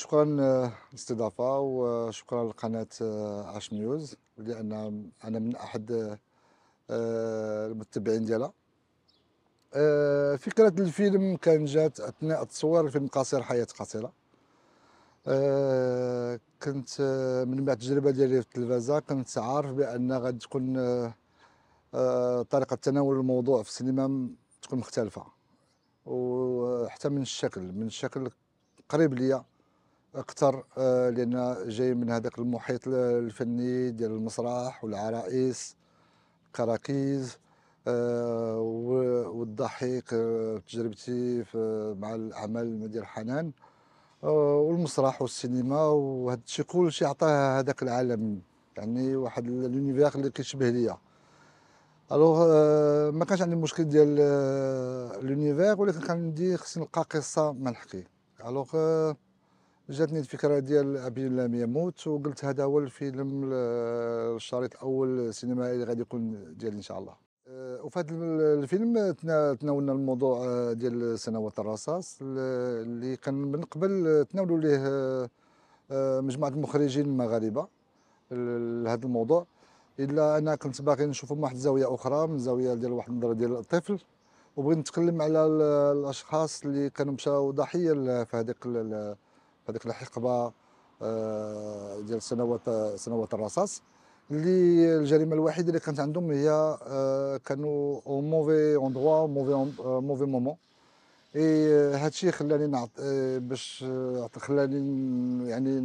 شكرا الاستضافه آه، وشكرا لقناه اش آه، نيوز لان انا من احد آه، المتبعين ديالها فكره الفيلم كان جات اثناء تصوير الفيلم قصير حياه قصيره كنت من بعد التجربه ديالي في التلفازه كنت عارف بان غادي تكون طريقه تناول الموضوع في السينما تكون مختلفه وحتى من الشكل من الشكل قريب ليا اكثر آه، لان جاي من هذاك المحيط الفني ديال المسرح والعرايس الكراكيز آه، والضحك آه، تجربتي مع الاعمال ديال حنان والمسرح والسينما وهذا الشيء كلشي عطاه هذاك العالم يعني واحد لونيفيغ اللي كيشبه ليا الوغ ما كانش عندي مشكل ديال لونيفيغ ولكن كان عندي خصني نلقى قصه ما نحكي الوغ جاتني الفكره ديال ابي لم يموت وقلت هذا هو الفيلم الشريط الاول سينمائي اللي غادي يكون ديالي ان شاء الله أه، وفي هذا الفيلم تناولنا الموضوع أه، ديال سنوات الرصاص اللي كان من قبل تناولوا ليه أه، مجموعه المخرجين المغاربه لهذا الموضوع الا انا كنت باغي نشوفه من واحد الزاويه اخرى من زاويه ديال واحد النظره ديال الطفل وبغيت نتكلم على الاشخاص اللي كانوا مشاو ضحيه في هذيك هذيك الحقبه آه، ديال سنوات سنوات الرصاص اللي الجريمه الوحيده اللي كانت عندهم هي آه، كانوا او موفي اوندوا موفي موفي مومون اي هادشي خلاني نعط آه، باش خلاني يعني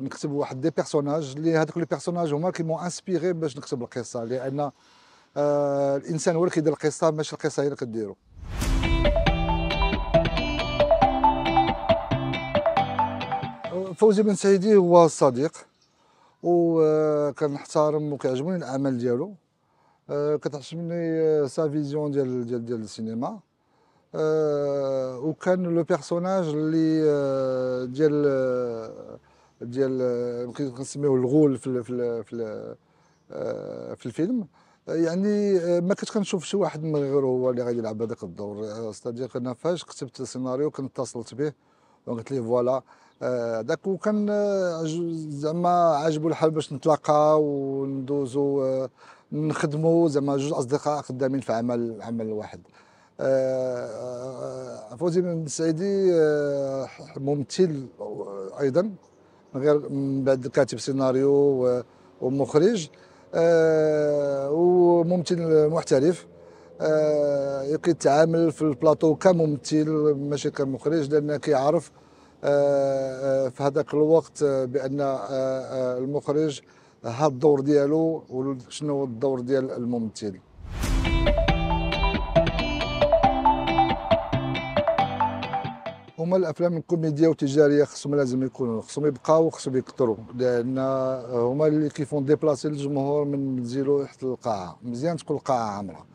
نكتب واحد دي بيرسوناج اللي هذوك لي بيرسوناج هما كي مون انسبيري باش نكتب القصه لان الانسان هو اللي كيدير القصه ماشي القصه هي اللي كديرو فوزي بن سعيدي هو صديق وكنحترم آه، وكيعجبني العمل ديالو آه، كتعجبني سا آه، فيزيون ديال ديال ديال السينما وكان لو بيرسوناج اللي ديال ديال كنسميوه الغول في في في, في الفيلم يعني ما كنت كنشوف شي واحد من غيره هو اللي غادي يلعب هذاك الدور استاذ انا فاش كتبت السيناريو كنتصلت اتصلت به وقلت ليه فوالا داك وكان آه، زعما عاجبو الحال باش نتلاقى وندوزو آه، نخدمو زعما جوج اصدقاء خدامين في عمل عمل واحد آه، فوزي بن السعيدي ممثل ايضا غير من بعد كاتب سيناريو ومخرج وممثل محترف يقيد يتعامل في البلاطو كممثل ماشي كمخرج لان كيعرف آه، آه، في هذاك الوقت آه، بان المخرج هذا الدور ديالو وشنو هو الدور ديال الممثل هما الافلام الكوميديه والتجاريه خصهم لازم يكونوا خصهم يبقاو خصهم يكثروا لان هما اللي كيفون ديبلاسي الجمهور من زيرو حتى القاعه مزيان تكون القاعه عامره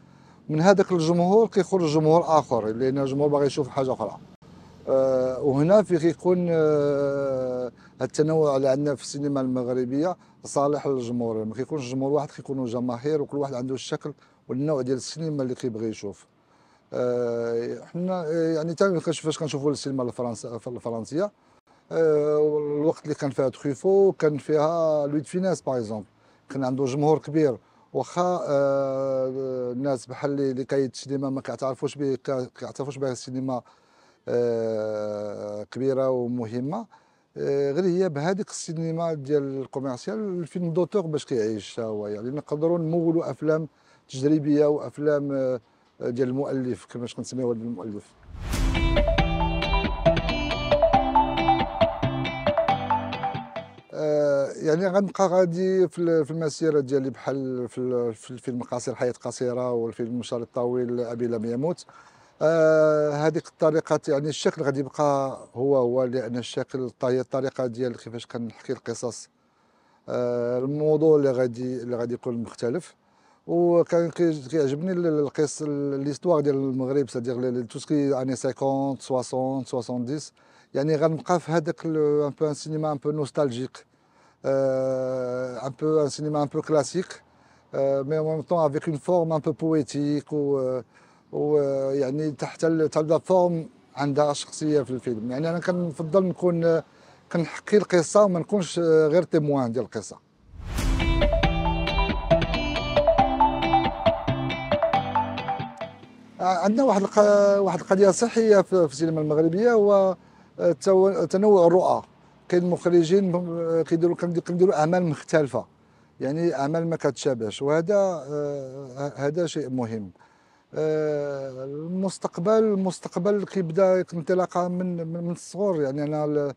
من هذاك الجمهور كيخرج جمهور اخر لان الجمهور باغي يشوف حاجه اخرى وهنا في يكون آه، التنوع اللي عندنا في السينما المغربيه صالح للجمهور ما كيكونش جمهور واحد كيكونوا جماهير وكل واحد عنده الشكل والنوع ديال السينما اللي كيبغي يشوف آه، حنا آه، يعني حتى فاش كنشوفوا السينما الفرنسيه الوقت اللي كان فيها تخيفو كان فيها لويد فيناس باغ اكزومبل كان عنده جمهور كبير واخا الناس بحال اللي كيتشدي السينما ما كيعترفوش به كيعترفوش بها السينما آه، كبيره ومهمه آه، غير هي بهذيك السينما ديال الكوميرسيال الفيلم دوتور باش كيعيش هو يعني نقدروا نمولوا افلام تجريبيه وافلام آه، ديال المؤلف كما كنسميوها المؤلف يعني غنبقى غادي في المسيره ديالي بحال في الفيلم قصير حياه قصيره والفيلم المشار الطويل ابي لم يموت آه، هذيك الطريقه يعني الشكل غادي يبقى هو هو لان الشكل الطريقه ديال كيفاش كنحكي القصص آه، الموضوع اللي غادي اللي غادي يكون مختلف وكان كيعجبني القصه ليستوار ديال المغرب سادير تو سكي اني 50 60 70 يعني غنبقى في هذاك ان بو ان سينما ان بو نوستالجيك ان بو ان سينما ان بو كلاسيك مي اون ميم طون افيك اون فورم ان بو بويتيك و ويعني تحت تضافم عندها شخصيه في الفيلم يعني انا كنفضل نكون كنحكي القصه وما نكونش غير تيموان ديال القصه عندنا واحد واحد القضيه صحيه في السينما المغربيه هو تنوع الرؤى كاين مخرجين كيديروا كنديروا اعمال مختلفه يعني اعمال ما كتشابهش وهذا آه، هذا شيء مهم آه، المستقبل المستقبل كيبدا انطلاقا من من الصغر يعني انا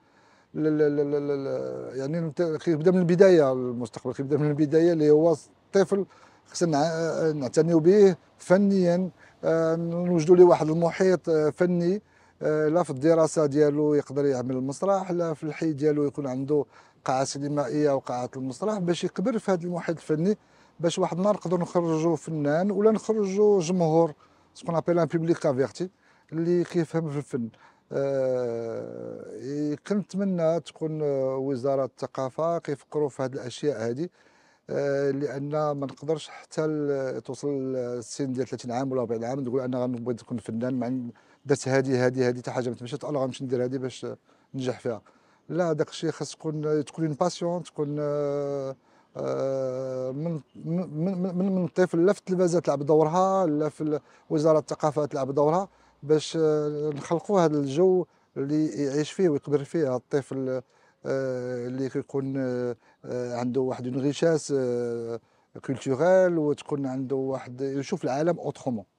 يعني كيبدا من البدايه المستقبل كيبدا من البدايه اللي هو الطفل خصنا نعتنيو به فنيا آه، نوجدوا له واحد المحيط آه، فني لا في الدراسه ديالو يقدر يعمل المسرح لا في الحي ديالو يكون عنده قاعه سينمائيه وقاعه المسرح باش يكبر في هذا المحيط الفني باش واحد النهار نقدروا نخرجوا فنان ولا نخرجوا جمهور سكون ابيل ان بوبليك افيرتي اللي كيفهم في الفن آه كنتمنى تكون آه، وزاره الثقافه كيفكروا في هذه الاشياء هذه آه، لان ما نقدرش حتى توصل السن ديال 30 عام ولا 40 عام تقول انا غنبغي نكون فنان مع درت هذه هذه هذه حتى حاجه ما تمشيت أه، غنمشي ندير هذه باش ننجح فيها لا داك الشيء خاص تكون تكون باسيون تكون آه آه، من من من الطفل لا في التلفازه تلعب دورها لا في وزاره الثقافه تلعب دورها باش آه، نخلقوا هذا الجو اللي يعيش فيه ويكبر فيه الطفل آه، اللي يكون عنده واحد انغشاس كولتوريل وتكون عنده واحد يشوف العالم اوترومون